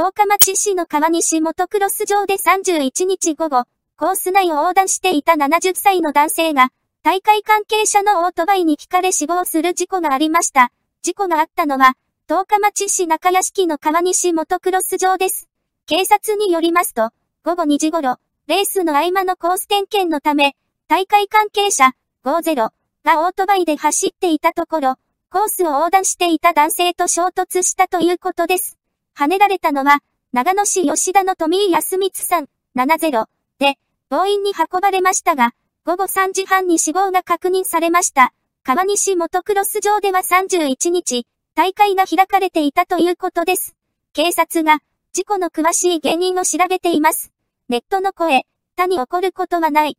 十日町市の川西モトクロス場で31日午後、コース内を横断していた70歳の男性が、大会関係者のオートバイに惹かれ死亡する事故がありました。事故があったのは、十日町市中屋敷の川西モトクロス場です。警察によりますと、午後2時頃、レースの合間のコース点検のため、大会関係者50がオートバイで走っていたところ、コースを横断していた男性と衝突したということです。跳ねられたのは、長野市吉田の富井康光さん、70で、病院に運ばれましたが、午後3時半に死亡が確認されました。川西モトクロス場では31日、大会が開かれていたということです。警察が、事故の詳しい原因を調べています。ネットの声、他に起こることはない。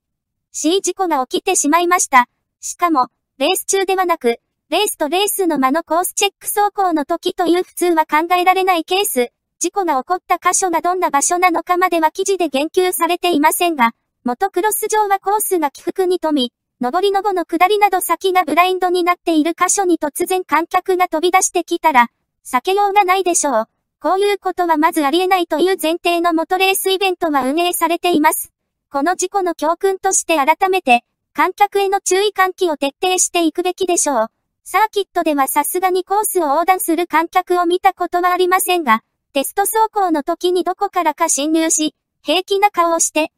C 事故が起きてしまいました。しかも、レース中ではなく、レースとレースの間のコースチェック走行の時という普通は考えられないケース、事故が起こった箇所がどんな場所なのかまでは記事で言及されていませんが、元クロス上はコースが起伏に富み、上りの後の下りなど先がブラインドになっている箇所に突然観客が飛び出してきたら、避けようがないでしょう。こういうことはまずありえないという前提の元レースイベントは運営されています。この事故の教訓として改めて、観客への注意喚起を徹底していくべきでしょう。サーキットではさすがにコースを横断する観客を見たことはありませんが、テスト走行の時にどこからか侵入し、平気な顔をして、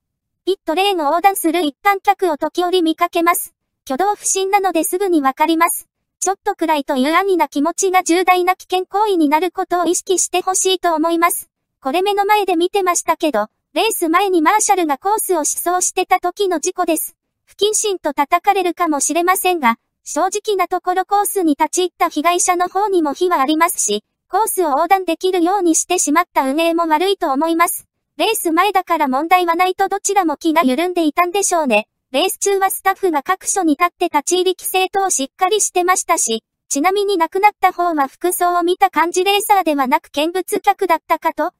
ピットレーンを横断する一般客を時折見かけます。挙動不審なのですぐにわかります。ちょっとくらいという安易な気持ちが重大な危険行為になることを意識してほしいと思います。これ目の前で見てましたけど、レース前にマーシャルがコースを思想してた時の事故です。不謹慎と叩かれるかもしれませんが、正直なところコースに立ち入った被害者の方にも非はありますし、コースを横断できるようにしてしまった運営も悪いと思います。レース前だから問題はないとどちらも気が緩んでいたんでしょうね。レース中はスタッフが各所に立って立ち入り規制等をしっかりしてましたし、ちなみに亡くなった方は服装を見た感じレーサーではなく見物客だったかと、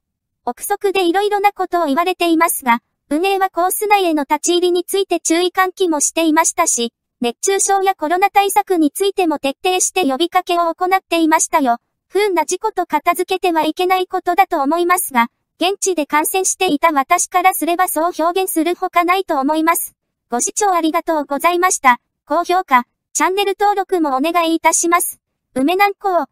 憶測で色々なことを言われていますが、運営はコース内への立ち入りについて注意喚起もしていましたし、熱中症やコロナ対策についても徹底して呼びかけを行っていましたよ。不運な事故と片付けてはいけないことだと思いますが、現地で感染していた私からすればそう表現するほかないと思います。ご視聴ありがとうございました。高評価、チャンネル登録もお願いいたします。梅南港